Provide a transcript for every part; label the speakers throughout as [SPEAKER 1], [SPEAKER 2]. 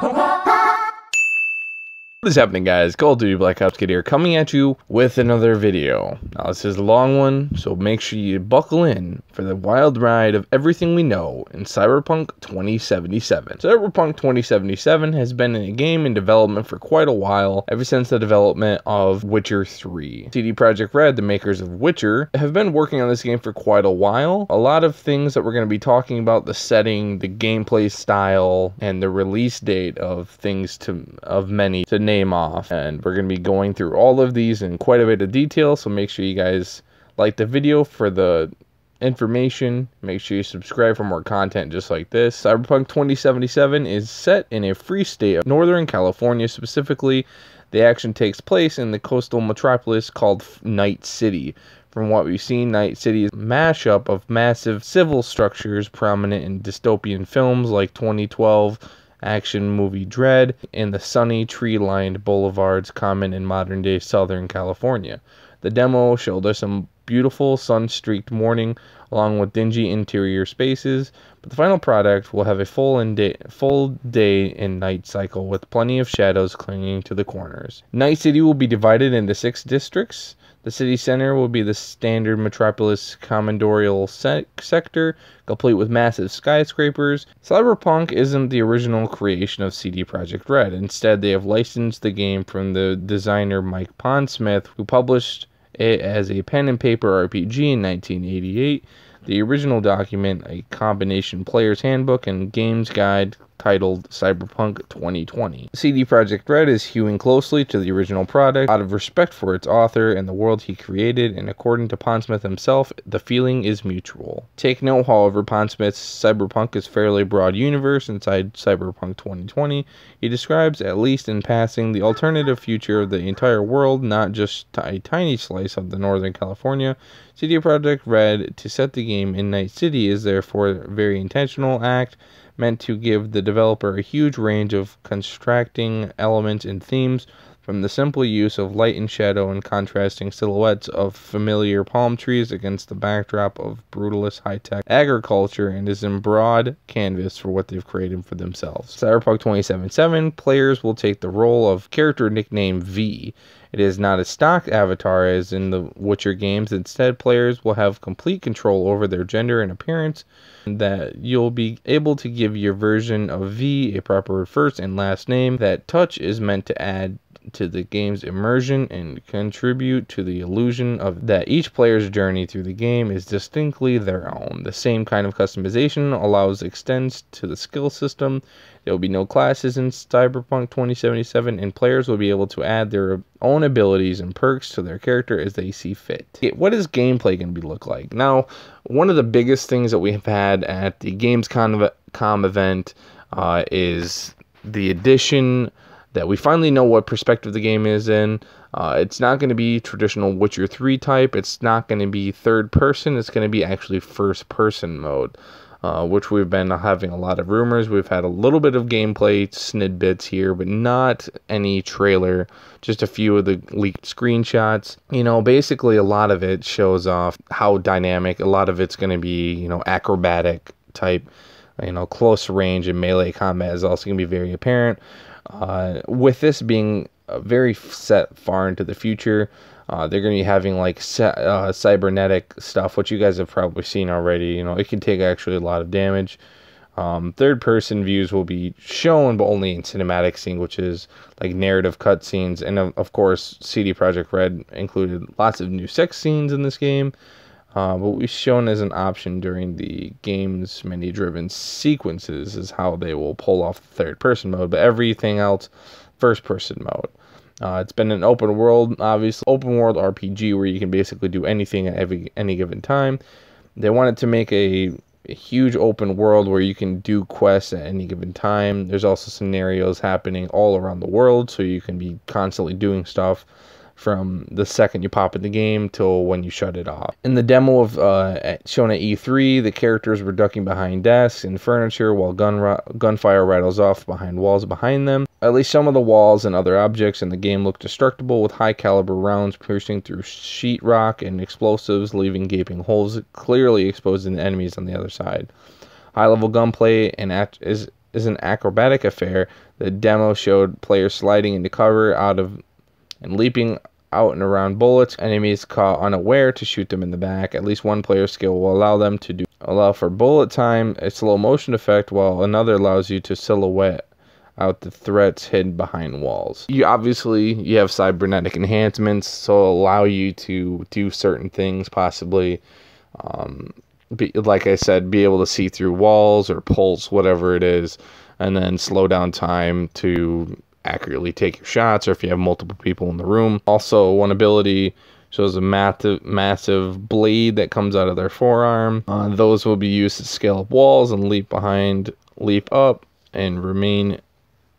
[SPEAKER 1] Papa. What is happening guys, Call of Duty Black Ops Kid here, coming at you with another video. Now this is a long one, so make sure you buckle in for the wild ride of everything we know in Cyberpunk 2077. Cyberpunk 2077 has been in a game in development for quite a while, ever since the development of Witcher 3. CD Projekt Red, the makers of Witcher, have been working on this game for quite a while. A lot of things that we're going to be talking about, the setting, the gameplay style, and the release date of things to of many to name off. And we're going to be going through all of these in quite a bit of detail. So make sure you guys like the video for the information. Make sure you subscribe for more content just like this. Cyberpunk 2077 is set in a free state of Northern California. Specifically, the action takes place in the coastal metropolis called Night City. From what we've seen, Night City is a mashup of massive civil structures prominent in dystopian films like 2012, action movie Dread, and the sunny, tree lined boulevards common in modern day Southern California. The demo showed us some beautiful sun streaked morning along with dingy interior spaces, but the final product will have a full, and day, full day and night cycle with plenty of shadows clinging to the corners. Night City will be divided into six districts. The city center will be the standard metropolis commandorial sector, complete with massive skyscrapers. Cyberpunk isn't the original creation of CD Projekt Red. Instead, they have licensed the game from the designer Mike Pondsmith, who published as a pen and paper RPG in 1988. The original document, a combination player's handbook and games guide, titled Cyberpunk 2020. CD Projekt Red is hewing closely to the original product out of respect for its author and the world he created, and according to Pondsmith himself, the feeling is mutual. Take note, however, Pondsmith's Cyberpunk is fairly broad universe inside Cyberpunk 2020. He describes, at least in passing, the alternative future of the entire world, not just a tiny slice of the Northern California. CD Projekt Red to set the game in Night City is therefore a very intentional act meant to give the developer a huge range of constructing elements and themes, from the simple use of light and shadow and contrasting silhouettes of familiar palm trees against the backdrop of brutalist high-tech agriculture and is in broad canvas for what they've created for themselves. Cyberpunk 2077 players will take the role of character nicknamed V it is not a stock avatar as in the Witcher games. Instead, players will have complete control over their gender and appearance, and that you'll be able to give your version of V a proper first and last name. That touch is meant to add to the game's immersion and contribute to the illusion of that each player's journey through the game is distinctly their own. The same kind of customization allows extends to the skill system. There will be no classes in Cyberpunk 2077 and players will be able to add their own abilities and perks to their character as they see fit. What is gameplay going to be look like? Now, one of the biggest things that we have had at the Gamescom event uh, is the addition that we finally know what perspective the game is in. Uh, it's not going to be traditional Witcher 3 type. It's not going to be third person. It's going to be actually first person mode, uh, which we've been having a lot of rumors. We've had a little bit of gameplay snidbits here, but not any trailer, just a few of the leaked screenshots. You know, basically, a lot of it shows off how dynamic, a lot of it's going to be, you know, acrobatic type you know, close range and melee combat is also going to be very apparent. Uh, with this being uh, very set far into the future, uh, they're going to be having like uh, cybernetic stuff, which you guys have probably seen already. You know, it can take actually a lot of damage. Um, third person views will be shown, but only in cinematic scenes, which is like narrative cutscenes. And of, of course, CD Projekt Red included lots of new sex scenes in this game. Uh, but we've shown as an option during the game's many driven sequences is how they will pull off the third person mode, but everything else, first person mode. Uh, it's been an open world, obviously, open world RPG where you can basically do anything at every, any given time. They wanted to make a, a huge open world where you can do quests at any given time. There's also scenarios happening all around the world, so you can be constantly doing stuff from the second you pop in the game till when you shut it off. In the demo of uh, shown at E3, the characters were ducking behind desks and furniture while gun ro- gunfire rattles off behind walls behind them. At least some of the walls and other objects in the game look destructible with high caliber rounds piercing through sheetrock and explosives, leaving gaping holes, clearly exposing the enemies on the other side. High level gunplay and act- is is an acrobatic affair. The demo showed players sliding into cover out of and leaping out and around bullets. Enemies caught unaware to shoot them in the back. At least one player's skill will allow them to do allow for bullet time, a slow motion effect, while another allows you to silhouette out the threats hidden behind walls. You obviously you have cybernetic enhancements, so allow you to do certain things possibly. Um, be, like I said, be able to see through walls or pulse, whatever it is, and then slow down time to accurately take your shots or if you have multiple people in the room. Also, one ability shows a massive, massive blade that comes out of their forearm. Uh, those will be used to scale up walls and leap behind, leap up, and remain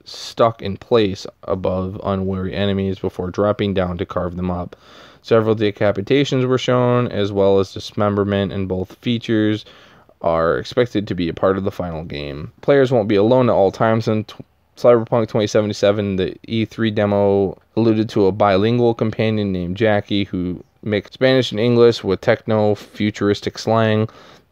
[SPEAKER 1] stuck in place above unwary enemies before dropping down to carve them up. Several decapitations were shown, as well as dismemberment, and both features are expected to be a part of the final game. Players won't be alone at all times, and Cyberpunk 2077, the E3 demo alluded to a bilingual companion named Jackie who mixed Spanish and English with techno futuristic slang.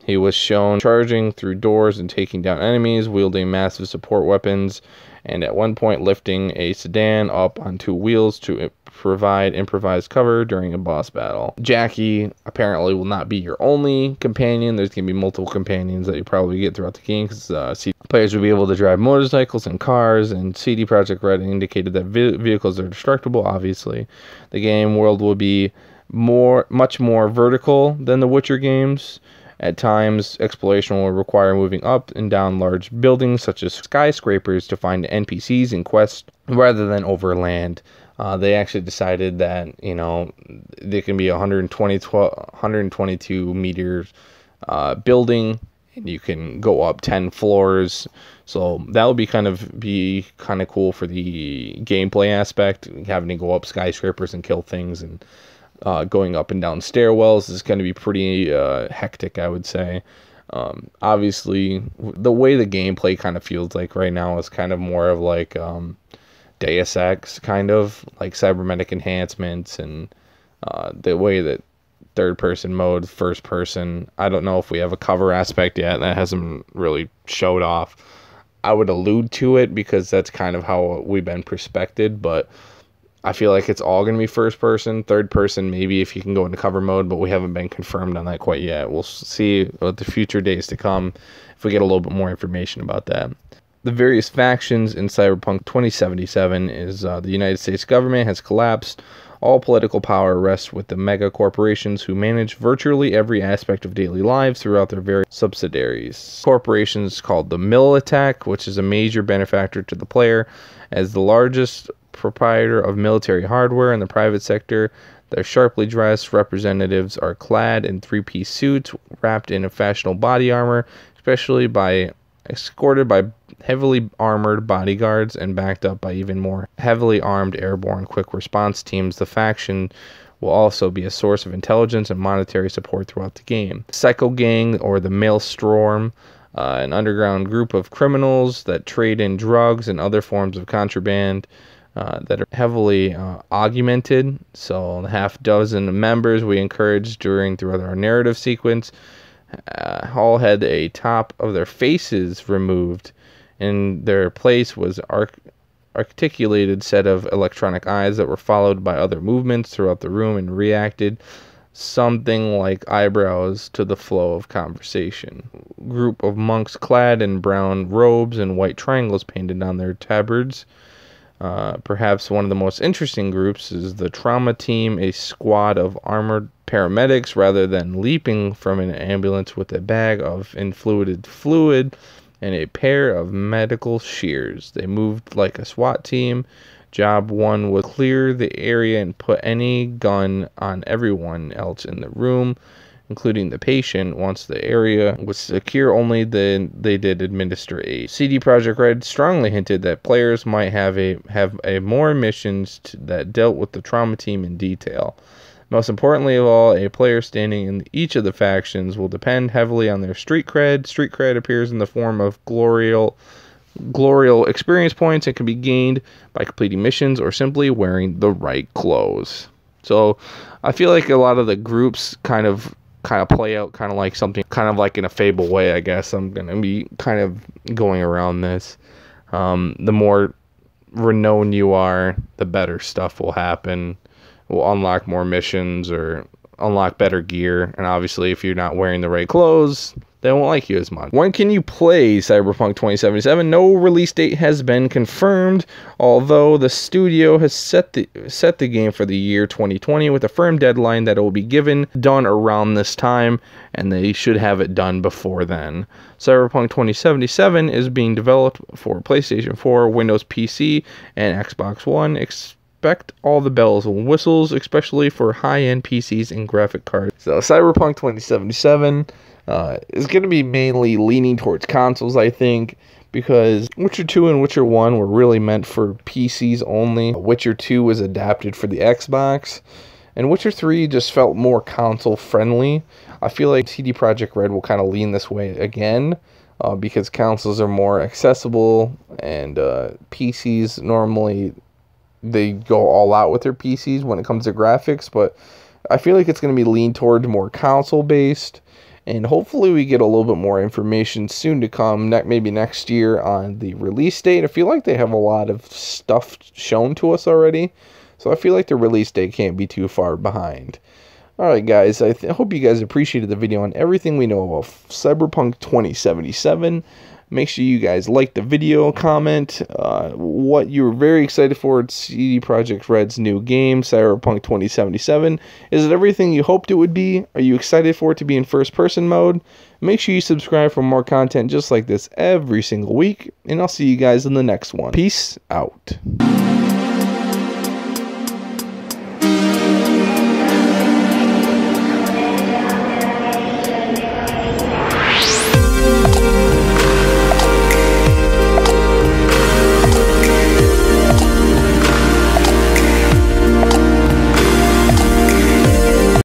[SPEAKER 1] He was shown charging through doors and taking down enemies, wielding massive support weapons, and at one point lifting a sedan up on two wheels to provide improvised cover during a boss battle. Jackie apparently will not be your only companion. There's going to be multiple companions that you probably get throughout the game because uh, players will be able to drive motorcycles and cars, and CD Projekt Red indicated that vehicles are destructible, obviously. The game world will be more much more vertical than the Witcher games at times, exploration will require moving up and down large buildings such as skyscrapers to find NPCs and quests rather than over land. Uh, they actually decided that, you know, there can be 120, 122 meter uh, building and you can go up 10 floors. So that would be kind of be kind of cool for the gameplay aspect, having to go up skyscrapers and kill things and uh, going up and down stairwells is going to be pretty uh, hectic, I would say. Um, obviously, the way the gameplay kind of feels like right now is kind of more of like um, Deus Ex, kind of like cybernetic enhancements and uh, the way that third person mode, first person. I don't know if we have a cover aspect yet. That hasn't really showed off. I would allude to it because that's kind of how we've been perspected, but I feel like it's all going to be first person, third person, maybe if you can go into cover mode, but we haven't been confirmed on that quite yet. We'll see what the future days to come if we get a little bit more information about that. The various factions in Cyberpunk 2077 is uh, the United States government has collapsed. All political power rests with the mega corporations who manage virtually every aspect of daily lives throughout their various subsidiaries. Corporations called the Attack, which is a major benefactor to the player, as the largest proprietor of military hardware in the private sector. their sharply dressed representatives are clad in three piece suits, wrapped in a fashionable body armor, especially by escorted by heavily armored bodyguards and backed up by even more heavily armed airborne quick response teams. The faction will also be a source of intelligence and monetary support throughout the game. Psycho Gang or the Maelstrom, uh, an underground group of criminals that trade in drugs and other forms of contraband uh, that are heavily uh, augmented. So, half dozen members we encouraged during throughout our narrative sequence uh, all had a top of their faces removed, and their place was arc- articulated set of electronic eyes that were followed by other movements throughout the room and reacted something like eyebrows to the flow of conversation. Group of monks clad in brown robes and white triangles painted on their tabards uh, perhaps one of the most interesting groups is the trauma team, a squad of armored paramedics rather than leaping from an ambulance with a bag of influted fluid and a pair of medical shears. They moved like a SWAT team. Job one was clear the area and put any gun on everyone else in the room including the patient, once the area was secure only, then they did administer aid. CD Projekt Red strongly hinted that players might have a have a more missions to, that dealt with the trauma team in detail. Most importantly of all, a player standing in each of the factions will depend heavily on their street cred. Street cred appears in the form of glorial glorial experience points and can be gained by completing missions or simply wearing the right clothes. So I feel like a lot of the groups kind of kind of play out kind of like something kind of like in a fable way i guess i'm gonna be kind of going around this um, the more renowned you are the better stuff will happen will unlock more missions or unlock better gear. And obviously, if you're not wearing the right clothes, they won't like you as much. When can you play Cyberpunk 2077? No release date has been confirmed, although the studio has set the set the game for the year 2020 with a firm deadline that it will be given done around this time, and they should have it done before then. Cyberpunk 2077 is being developed for PlayStation 4, Windows PC, and Xbox One respect all the bells and whistles, especially for high end PCs and graphic cards. So, Cyberpunk 2077 uh, is going to be mainly leaning towards consoles, I think, because Witcher 2 and Witcher 1 were really meant for PCs only. Witcher 2 was adapted for the Xbox. And Witcher 3 just felt more console friendly. I feel like CD Projekt Red will kind of lean this way again uh, because consoles are more accessible and uh, PCs normally they go all out with their PCs when it comes to graphics, but I feel like it's going to be lean towards more console based. And hopefully, we get a little bit more information soon to come, ne- maybe next year on the release date. I feel like they have a lot of stuff shown to us already, so I feel like the release date can't be too far behind. Alright, guys, I th- hope you guys appreciated the video on everything we know about Cyberpunk 2077. Make sure you guys like the video, comment uh, what you were very excited for at CD Projekt Red's new game, Cyberpunk 2077. Is it everything you hoped it would be? Are you excited for it to be in first person mode? Make sure you subscribe for more content just like this every single week, and I'll see you guys in the next one. Peace out.